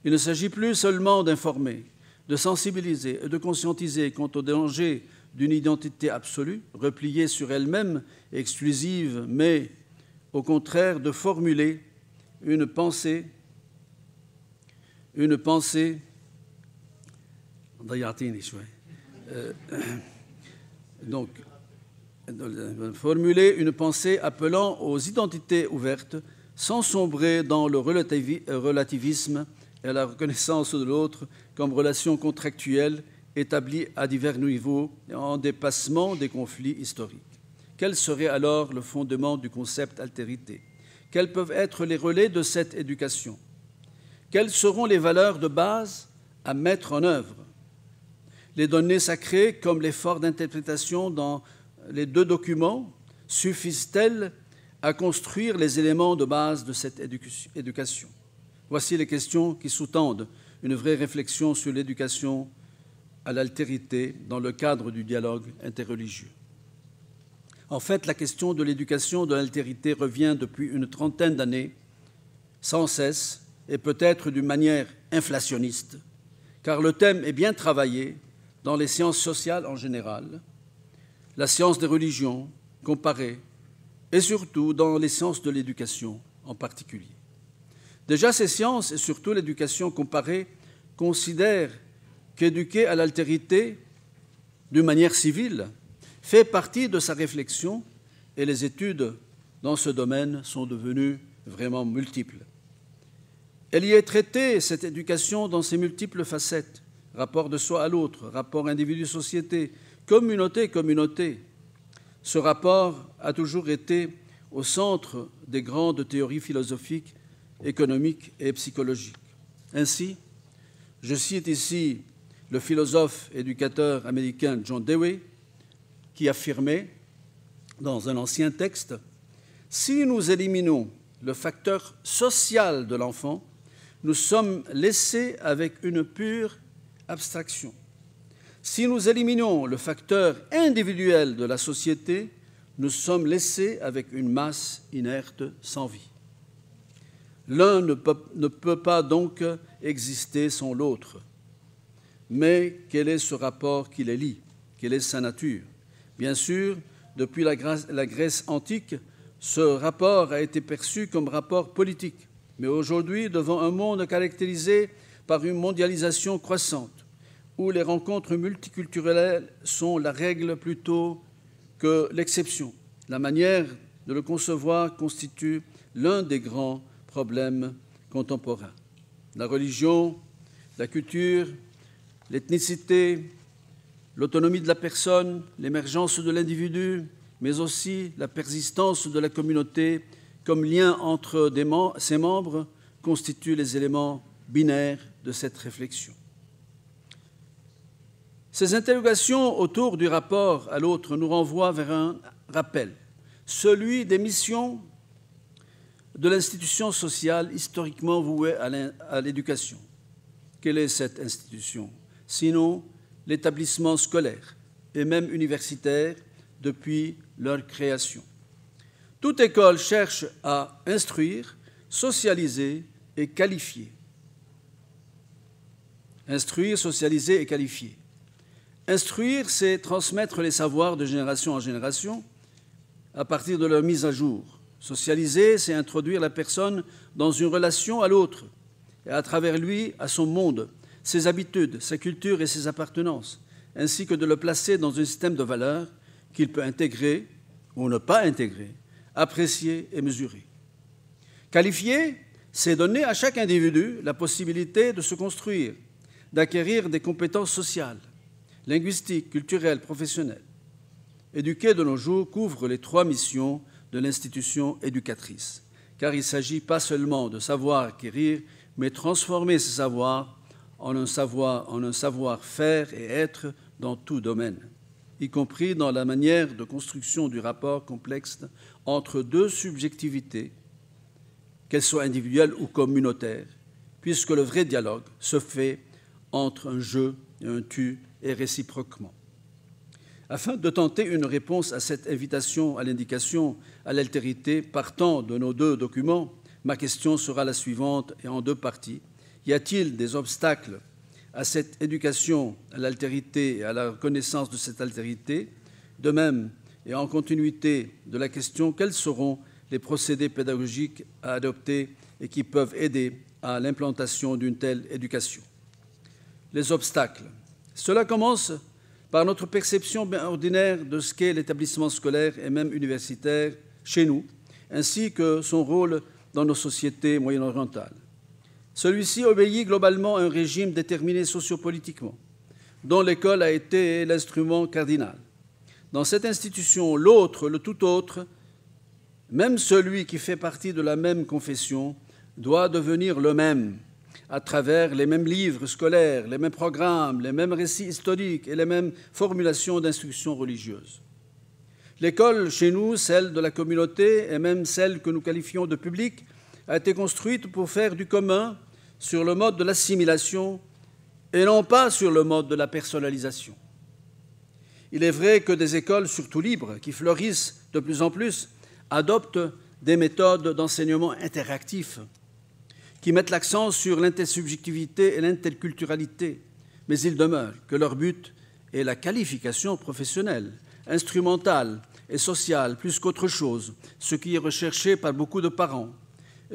Il ne s'agit plus seulement d'informer, de sensibiliser et de conscientiser quant au danger d'une identité absolue, repliée sur elle-même, exclusive, mais au contraire de formuler une pensée, une pensée euh, *clears throat* donc formuler une pensée appelant aux identités ouvertes sans sombrer dans le relativisme et la reconnaissance de l'autre comme relation contractuelle établie à divers niveaux en dépassement des conflits historiques. Quel serait alors le fondement du concept altérité Quels peuvent être les relais de cette éducation Quelles seront les valeurs de base à mettre en œuvre les données sacrées, comme l'effort d'interprétation dans les deux documents, suffisent-elles à construire les éléments de base de cette éducation Voici les questions qui sous-tendent une vraie réflexion sur l'éducation à l'altérité dans le cadre du dialogue interreligieux. En fait, la question de l'éducation de l'altérité revient depuis une trentaine d'années, sans cesse, et peut-être d'une manière inflationniste, car le thème est bien travaillé, dans les sciences sociales en général, la science des religions comparées et surtout dans les sciences de l'éducation en particulier. Déjà, ces sciences, et surtout l'éducation comparée, considèrent qu'éduquer à l'altérité d'une manière civile fait partie de sa réflexion et les études dans ce domaine sont devenues vraiment multiples. Elle y est traitée, cette éducation, dans ses multiples facettes, rapport de soi à l'autre, rapport individu-société, communauté-communauté. Ce rapport a toujours été au centre des grandes théories philosophiques, économiques et psychologiques. Ainsi, je cite ici le philosophe éducateur américain John Dewey, qui affirmait dans un ancien texte, Si nous éliminons le facteur social de l'enfant, nous sommes laissés avec une pure abstraction. Si nous éliminons le facteur individuel de la société, nous sommes laissés avec une masse inerte sans vie. L'un ne peut, ne peut pas donc exister sans l'autre. Mais quel est ce rapport qui les lie Quelle est sa nature Bien sûr, depuis la Grèce antique, ce rapport a été perçu comme rapport politique. Mais aujourd'hui, devant un monde caractérisé par une mondialisation croissante, où les rencontres multiculturelles sont la règle plutôt que l'exception. La manière de le concevoir constitue l'un des grands problèmes contemporains. La religion, la culture, l'ethnicité, l'autonomie de la personne, l'émergence de l'individu, mais aussi la persistance de la communauté comme lien entre ses membres constituent les éléments binaires de cette réflexion. Ces interrogations autour du rapport à l'autre nous renvoient vers un rappel, celui des missions de l'institution sociale historiquement vouée à l'éducation. Quelle est cette institution Sinon, l'établissement scolaire et même universitaire depuis leur création. Toute école cherche à instruire, socialiser et qualifier. Instruire, socialiser et qualifier. Instruire, c'est transmettre les savoirs de génération en génération à partir de leur mise à jour. Socialiser, c'est introduire la personne dans une relation à l'autre et à travers lui à son monde, ses habitudes, sa culture et ses appartenances, ainsi que de le placer dans un système de valeurs qu'il peut intégrer ou ne pas intégrer, apprécier et mesurer. Qualifier, c'est donner à chaque individu la possibilité de se construire, d'acquérir des compétences sociales linguistique, culturelle, professionnelle. Éduquer de nos jours couvre les trois missions de l'institution éducatrice, car il s'agit pas seulement de savoir acquérir, mais transformer ce savoir en un savoir, en un savoir faire et être dans tout domaine, y compris dans la manière de construction du rapport complexe entre deux subjectivités, qu'elles soient individuelles ou communautaires, puisque le vrai dialogue se fait entre un jeu et un tu, et réciproquement. Afin de tenter une réponse à cette invitation à l'indication à l'altérité partant de nos deux documents, ma question sera la suivante et en deux parties. Y a-t-il des obstacles à cette éducation à l'altérité et à la reconnaissance de cette altérité De même, et en continuité de la question, quels seront les procédés pédagogiques à adopter et qui peuvent aider à l'implantation d'une telle éducation Les obstacles. Cela commence par notre perception bien ordinaire de ce qu'est l'établissement scolaire et même universitaire chez nous, ainsi que son rôle dans nos sociétés moyen-orientales. Celui-ci obéit globalement à un régime déterminé sociopolitiquement, dont l'école a été l'instrument cardinal. Dans cette institution, l'autre, le tout autre, même celui qui fait partie de la même confession, doit devenir le même, à travers les mêmes livres scolaires, les mêmes programmes, les mêmes récits historiques et les mêmes formulations d'instruction religieuse. L'école chez nous, celle de la communauté et même celle que nous qualifions de publique, a été construite pour faire du commun sur le mode de l'assimilation et non pas sur le mode de la personnalisation. Il est vrai que des écoles, surtout libres, qui fleurissent de plus en plus, adoptent des méthodes d'enseignement interactif qui mettent l'accent sur l'intersubjectivité et l'interculturalité, mais il demeure que leur but est la qualification professionnelle, instrumentale et sociale plus qu'autre chose, ce qui est recherché par beaucoup de parents.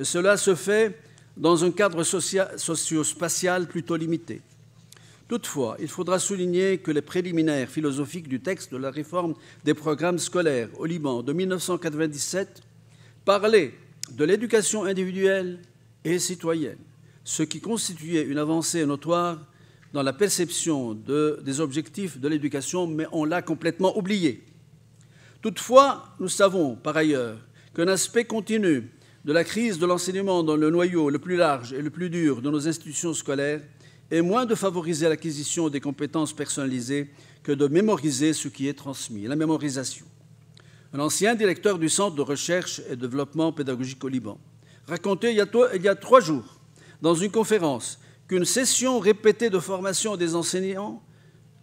cela se fait dans un cadre socio-spatial plutôt limité. Toutefois, il faudra souligner que les préliminaires philosophiques du texte de la réforme des programmes scolaires au Liban de 1997 parlaient de l'éducation individuelle, et citoyenne, ce qui constituait une avancée notoire dans la perception des objectifs de l'éducation, mais on l'a complètement oublié. Toutefois, nous savons par ailleurs qu'un aspect continu de la crise de l'enseignement dans le noyau le plus large et le plus dur de nos institutions scolaires est moins de favoriser l'acquisition des compétences personnalisées que de mémoriser ce qui est transmis, la mémorisation. Un ancien directeur du Centre de recherche et développement pédagogique au Liban Racontez il y, a trois, il trois jours dans une conférence qu'une session répétée de formation des enseignants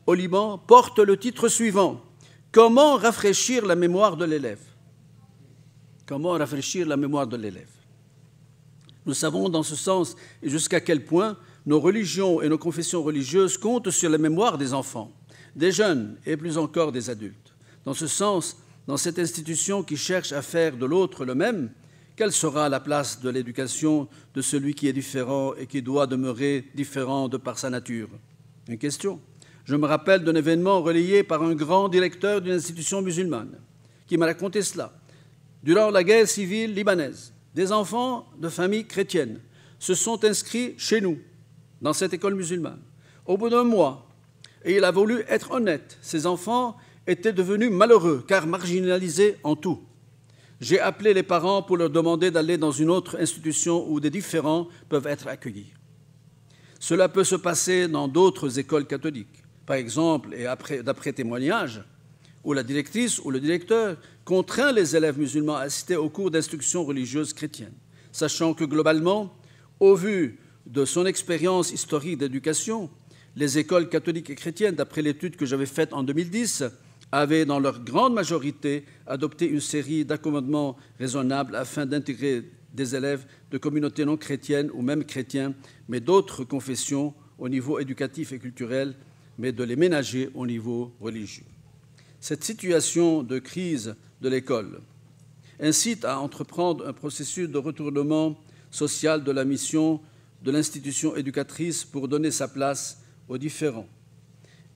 au Liban porte le titre suivant Comment rafraîchir la mémoire de l'élève Comment rafraîchir la mémoire de l'élève Nous savons dans ce sens et jusqu'à quel point nos religions et nos confessions religieuses comptent sur la mémoire des enfants, des jeunes et plus encore des adultes. Dans ce sens, dans cette institution qui cherche à faire de l'autre le même, quelle sera la place de l'éducation de celui qui est différent et qui doit demeurer différent de par sa nature Une question. Je me rappelle d'un événement relayé par un grand directeur d'une institution musulmane qui m'a raconté cela. Durant la guerre civile libanaise, des enfants de familles chrétiennes se sont inscrits chez nous, dans cette école musulmane. Au bout d'un mois, et il a voulu être honnête, ces enfants étaient devenus malheureux car marginalisés en tout. J'ai appelé les parents pour leur demander d'aller dans une autre institution où des différents peuvent être accueillis. Cela peut se passer dans d'autres écoles catholiques. Par exemple, et d'après témoignage, où la directrice ou le directeur contraint les élèves musulmans à assister aux cours d'instruction religieuse chrétienne, sachant que globalement, au vu de son expérience historique d'éducation, les écoles catholiques et chrétiennes, d'après l'étude que j'avais faite en 2010, avaient, dans leur grande majorité, adopté une série d'accommodements raisonnables afin d'intégrer des élèves de communautés non chrétiennes ou même chrétiens, mais d'autres confessions au niveau éducatif et culturel, mais de les ménager au niveau religieux. Cette situation de crise de l'école incite à entreprendre un processus de retournement social de la mission de l'institution éducatrice pour donner sa place aux différents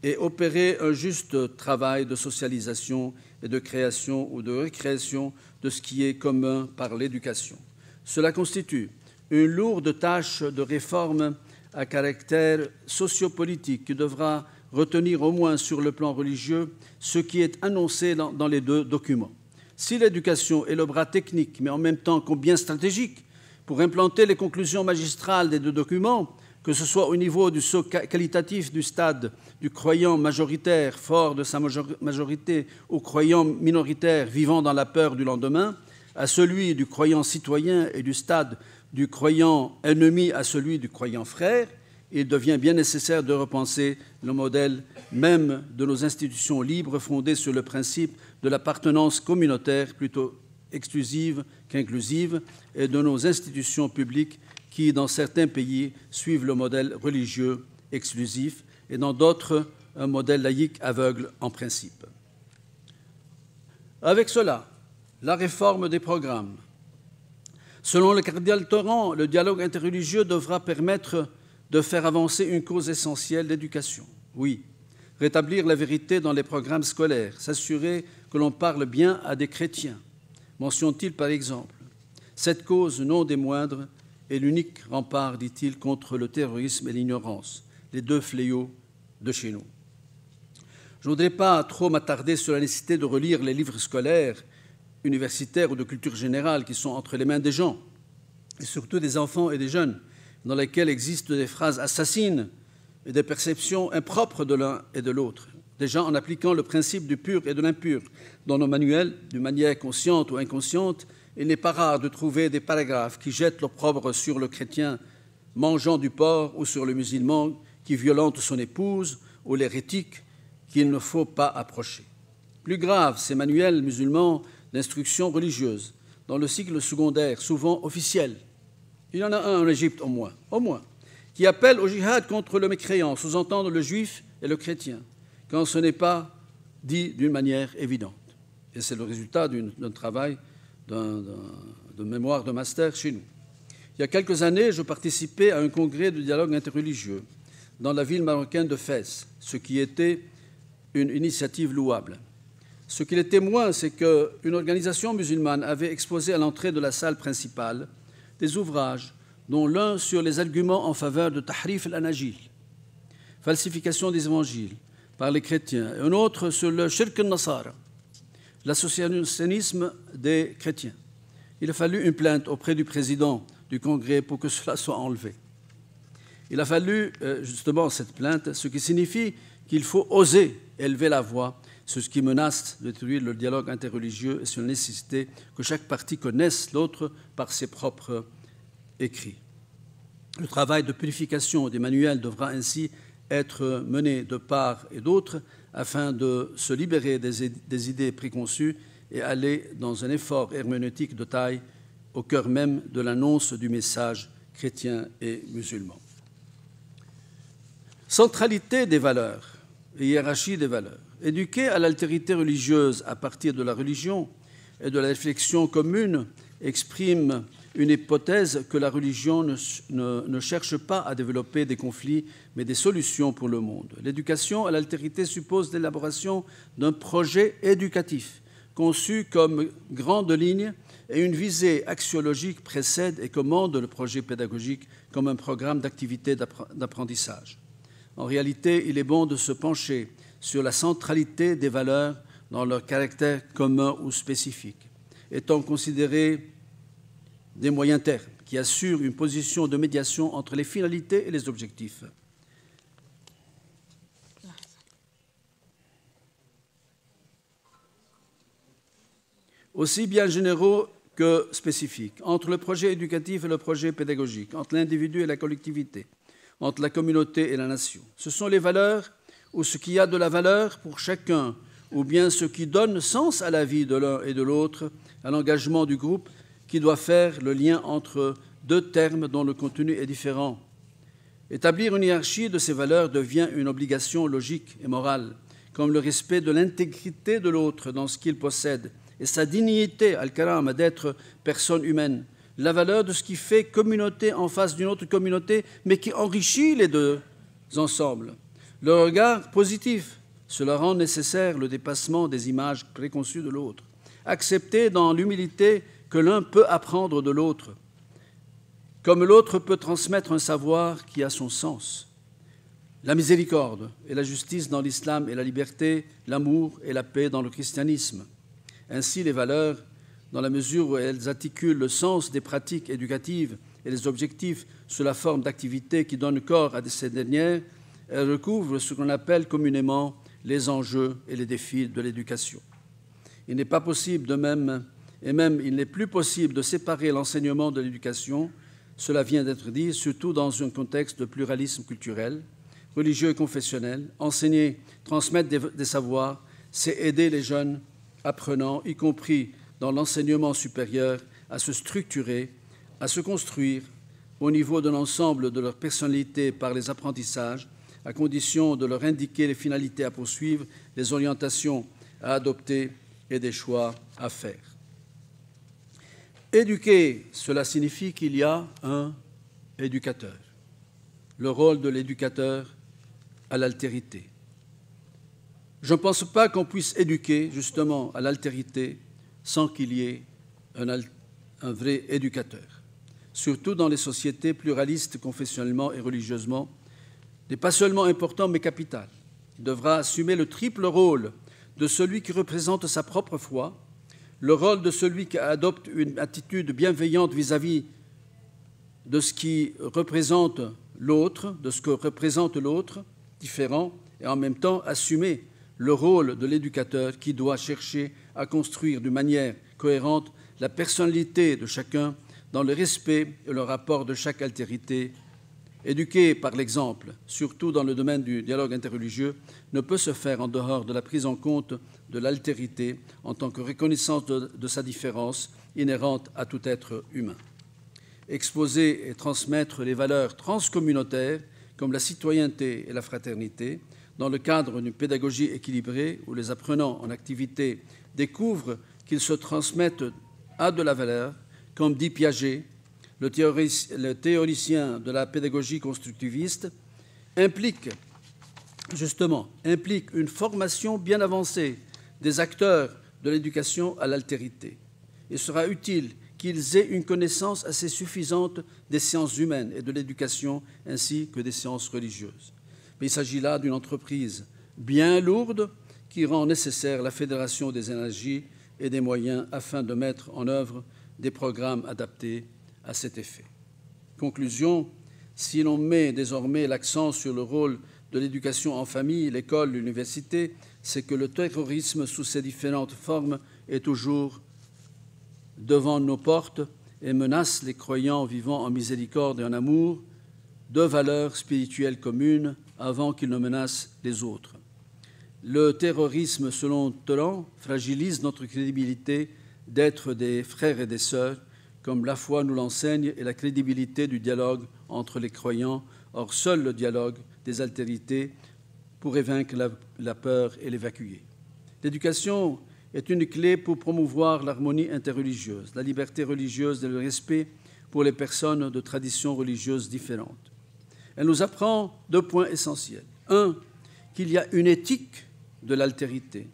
et opérer un juste travail de socialisation et de création ou de récréation de ce qui est commun par l'éducation. Cela constitue une lourde tâche de réforme à caractère sociopolitique qui devra retenir au moins sur le plan religieux ce qui est annoncé dans, les deux documents. Si l'éducation est le bras technique, mais en même temps combien stratégique, pour implanter les conclusions magistrales des deux documents, que ce soit au niveau du saut qualitatif du stade du croyant majoritaire fort de sa majorité au croyant minoritaire vivant dans la peur du lendemain, à celui du croyant citoyen et du stade du croyant ennemi à celui du croyant frère, il devient bien nécessaire de repenser le modèle même de nos institutions libres fondées sur le principe de l'appartenance communautaire plutôt exclusive qu'inclusive et de nos institutions publiques qui, dans certains pays, suivent le modèle religieux exclusif et dans d'autres un modèle laïque aveugle en principe. Avec cela, la réforme des programmes. Selon le cardinal Torrent, le dialogue interreligieux devra permettre de faire avancer une cause essentielle, d'éducation. Oui, rétablir la vérité dans les programmes scolaires, s'assurer que l'on parle bien à des chrétiens, mentionne-t-il par exemple. Cette cause, non des moindres, est l'unique rempart, dit-il, contre le terrorisme et l'ignorance les deux fléaux de chez nous. Je ne voudrais pas trop m'attarder sur la nécessité de relire les livres scolaires, universitaires ou de culture générale qui sont entre les mains des gens, et surtout des enfants et des jeunes, dans lesquels existent des phrases assassines et des perceptions impropres de l'un et de l'autre. Déjà en appliquant le principe du pur et de l'impur dans nos manuels, d'une manière consciente ou inconsciente, il n'est pas rare de trouver des paragraphes qui jettent l'opprobre sur le chrétien mangeant du porc ou sur le musulman qui violente son épouse ou l'hérétique qu'il ne faut pas approcher. Plus grave, ces manuels musulmans d'instruction religieuse, dans le cycle secondaire, souvent officiel, il y en a un en Égypte au moins, au moins, qui appelle au jihad contre le mécréant, sous-entendre le juif et le chrétien, quand ce n'est pas dit d'une manière évidente. Et c'est le résultat d'un travail de mémoire de master chez nous. Il y a quelques années, je participais à un congrès de dialogue interreligieux dans la ville marocaine de Fès, ce qui était une initiative louable. Ce qu'il était témoin, c'est qu'une organisation musulmane avait exposé à l'entrée de la salle principale des ouvrages, dont l'un sur les arguments en faveur de Tahrif al-Anajil, falsification des évangiles par les chrétiens, et un autre sur le Shirk al-Nasara, l'associationnisme des chrétiens. Il a fallu une plainte auprès du président du Congrès pour que cela soit enlevé. Il a fallu euh, justement cette plainte, ce qui signifie qu'il faut oser élever la voix sur ce qui menace de détruire le dialogue interreligieux et sur la nécessité que chaque partie connaisse l'autre par ses propres écrits. Le travail de purification des manuels devra ainsi être mené de part et d'autre afin de se libérer des, idées préconçues et aller dans un effort herméneutique de taille au cœur même de l'annonce du message chrétien et musulman. Centralité des valeurs et hiérarchie des valeurs. Éduquer à l'altérité religieuse à partir de la religion et de la réflexion commune exprime une hypothèse que la religion ne, ne, cherche pas à développer des conflits, mais des solutions pour le monde. L'éducation à l'altérité suppose l'élaboration d'un projet éducatif conçu comme grande ligne et une visée axiologique précède et commande le projet pédagogique comme un programme d'activité d'apprentissage. En réalité, il est bon de se pencher sur la centralité des valeurs dans leur caractère commun ou spécifique, étant considérées des moyens termes qui assurent une position de médiation entre les finalités et les objectifs. aussi bien généraux que spécifiques, entre le projet éducatif et le projet pédagogique, entre l'individu et la collectivité, entre la communauté et la nation. Ce sont les valeurs ou ce qui a de la valeur pour chacun, ou bien ce qui donne sens à la vie de l'un et de l'autre, à l'engagement du groupe, qui doit faire le lien entre deux termes dont le contenu est différent. Établir une hiérarchie de ces valeurs devient une obligation logique et morale, comme le respect de l'intégrité de l'autre dans ce qu'il possède et sa dignité, al-karam, d'être personne humaine la valeur de ce qui fait communauté en face d'une autre communauté, mais qui enrichit les deux ensembles. Le regard positif, cela rend nécessaire le dépassement des images préconçues de l'autre. Accepter dans l'humilité que l'un peut apprendre de l'autre, comme l'autre peut transmettre un savoir qui a son sens. La miséricorde et la justice dans l'islam et la liberté, l'amour et la paix dans le christianisme. Ainsi, les valeurs dans la mesure où elles articulent le sens des pratiques éducatives et les objectifs sous la forme d'activités qui donnent corps à ces dernières, elles recouvrent ce qu'on appelle communément les enjeux et les défis de l'éducation. Il n'est pas possible de même, et même il n'est plus possible de séparer l'enseignement de l'éducation, cela vient d'être dit, surtout dans un contexte de pluralisme culturel, religieux et confessionnel. Enseigner, transmettre des, des savoirs, c'est aider les jeunes apprenants, y compris dans l'enseignement supérieur à se structurer, à se construire au niveau de l'ensemble de leur personnalité par les apprentissages, à condition de leur indiquer les finalités à poursuivre, les orientations à adopter et des choix à faire. Éduquer, cela signifie qu'il y a un éducateur. Le rôle de l'éducateur à l'altérité. Je ne pense pas qu'on puisse éduquer justement à l'altérité sans qu'il y ait un, vrai éducateur. Surtout dans les sociétés pluralistes confessionnellement et religieusement, n'est pas seulement important mais capital. Il devra assumer le triple rôle de celui qui représente sa propre foi, le rôle de celui qui adopte une attitude bienveillante vis à -vis de ce qui représente l'autre, de ce que représente l'autre, différent, et en même temps assumer le rôle de l'éducateur qui doit chercher à construire d'une manière cohérente la personnalité de chacun dans le respect et le rapport de chaque altérité. Éduquer par l'exemple, surtout dans le domaine du dialogue interreligieux, ne peut se faire en dehors de la prise en compte de l'altérité en tant que reconnaissance de, de sa différence inhérente à tout être humain. Exposer et transmettre les valeurs transcommunautaires comme la citoyenneté et la fraternité, dans le cadre d'une pédagogie équilibrée où les apprenants en activité découvrent qu'ils se transmettent à de la valeur, comme dit Piaget, le, théoricien de la pédagogie constructiviste, implique justement implique une formation bien avancée des acteurs de l'éducation à l'altérité. Il sera utile qu'ils aient une connaissance assez suffisante des sciences humaines et de l'éducation ainsi que des sciences religieuses. Mais il s'agit là d'une entreprise bien lourde qui rend nécessaire la fédération des énergies et des moyens afin de mettre en œuvre des programmes adaptés à cet effet. Conclusion, si l'on met désormais l'accent sur le rôle de l'éducation en famille, l'école, l'université, c'est que le terrorisme sous ses différentes formes est toujours devant nos portes et menace les croyants vivant en miséricorde et en amour, de valeurs spirituelles communes, avant qu'ils ne menacent les autres le terrorisme, selon Tolan, fragilise notre crédibilité d'être des frères et des sœurs, comme la foi nous l'enseigne, et la crédibilité du dialogue entre les croyants. Or, seul le dialogue des altérités pourrait vaincre la, la peur et l'évacuer. L'éducation est une clé pour promouvoir l'harmonie interreligieuse, la liberté religieuse et le respect pour les personnes de traditions religieuses différentes. Elle nous apprend deux points essentiels. Un, qu'il y a une éthique de l'altérité,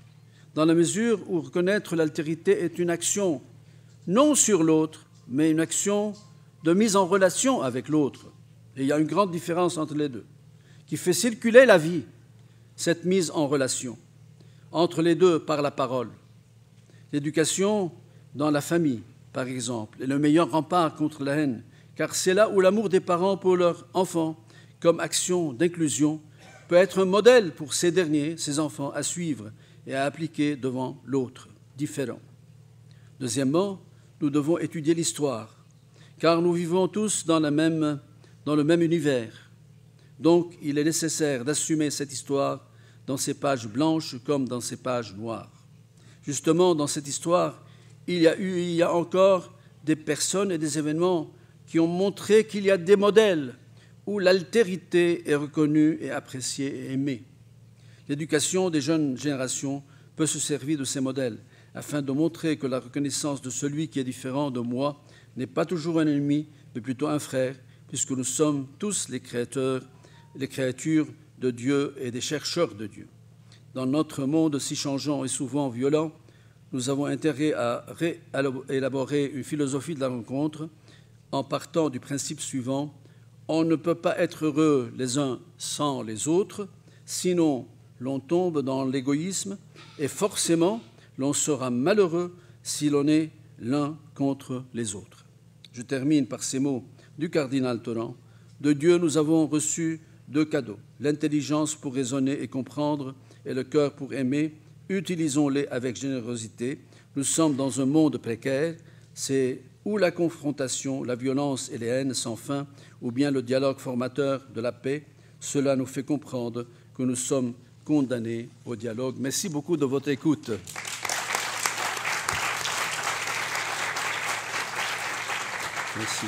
dans la mesure où reconnaître l'altérité est une action non sur l'autre, mais une action de mise en relation avec l'autre. Et il y a une grande différence entre les deux, qui fait circuler la vie, cette mise en relation, entre les deux par la parole. L'éducation dans la famille, par exemple, est le meilleur rempart contre la haine, car c'est là où l'amour des parents pour leurs enfants, comme action d'inclusion, peut être un modèle pour ces derniers, ces enfants, à suivre et à appliquer devant l'autre, différent. Deuxièmement, nous devons étudier l'histoire, car nous vivons tous dans, la même, dans le même univers. Donc, il est nécessaire d'assumer cette histoire dans ses pages blanches comme dans ses pages noires. Justement, dans cette histoire, il y a eu, il y a encore des personnes et des événements qui ont montré qu'il y a des modèles où l'altérité est reconnue et appréciée et aimée. L'éducation des jeunes générations peut se servir de ces modèles afin de montrer que la reconnaissance de celui qui est différent de moi n'est pas toujours un ennemi, mais plutôt un frère, puisque nous sommes tous les créateurs, les créatures de Dieu et des chercheurs de Dieu. Dans notre monde si changeant et souvent violent, nous avons intérêt à élaborer une philosophie de la rencontre en partant du principe suivant on ne peut pas être heureux les uns sans les autres, sinon l'on tombe dans l'égoïsme et forcément l'on sera malheureux si l'on est l'un contre les autres. Je termine par ces mots du cardinal Torrent. De Dieu, nous avons reçu deux cadeaux, l'intelligence pour raisonner et comprendre et le cœur pour aimer. Utilisons-les avec générosité. Nous sommes dans un monde précaire. C'est ou la confrontation, la violence et les haines sans fin, ou bien le dialogue formateur de la paix, cela nous fait comprendre que nous sommes condamnés au dialogue. Merci beaucoup de votre écoute. Merci.